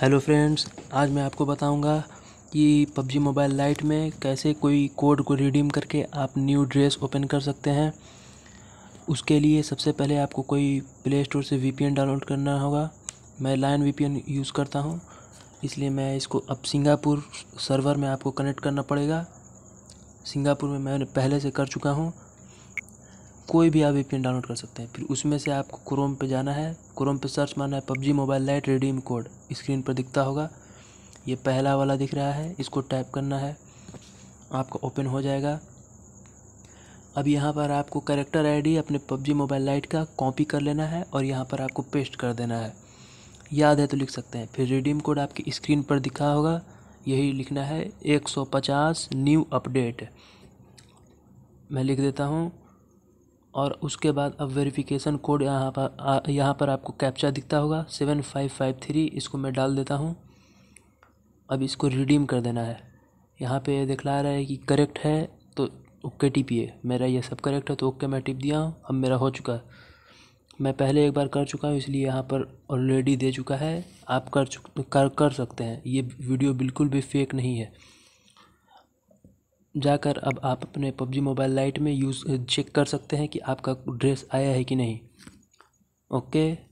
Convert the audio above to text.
hello friends आज मैं आपको बताऊंगा कि पबजी मोबाइल लाइट में कैसे कोई कोड को रिडीम करके आप न्यू ड्रेस ओपन कर सकते हैं उसके लिए सबसे पहले आपको कोई प्ले स्टोर से वीपीएन डाउनलोड करना होगा मैं लाइन वीपीएन यूज़ करता हूँ इसलिए मैं इसको अब सिंगापुर सर्वर में आपको कनेक्ट करना पड़ेगा सिंगापुर में मैं पहले से कर चुका हूँ कोई भी आप वी डाउनलोड कर सकते हैं फिर उसमें से आपको क्रोम पर जाना है क्रोम पर सर्च मारना है PUBG mobile lite redeem code screen पर दिखता होगा ये पहला वाला दिख रहा है इसको टाइप करना है आपका ओपन हो जाएगा अब यहाँ पर आपको करेक्टर आईडी अपने पबजी मोबाइल लाइट का कॉपी कर लेना है और यहाँ पर आपको पेस्ट कर देना है याद है तो लिख सकते हैं फिर रिडीम कोड आपकी स्क्रीन पर दिखा होगा यही लिखना है एक न्यू अपडेट मैं लिख देता हूँ और उसके बाद अब वेरिफिकेशन कोड यहाँ पर यहाँ पर आपको कैप्चा दिखता होगा सेवन फाइव फाइव थ्री इसको मैं डाल देता हूँ अब इसको रिडीम कर देना है यहाँ पे दिखला रहा है कि करेक्ट है तो ओके टिपिए मेरा ये सब करेक्ट है तो ओके मैं टिप दिया हूँ अब मेरा हो चुका है मैं पहले एक बार कर चुका हूँ इसलिए यहाँ पर ऑलरेडी दे चुका है आप कर चुक कर कर सकते हैं ये वीडियो बिल्कुल भी फेक नहीं है जाकर अब आप अपने पबजी मोबाइल लाइट में यूज़ चेक कर सकते हैं कि आपका ड्रेस आया है कि नहीं ओके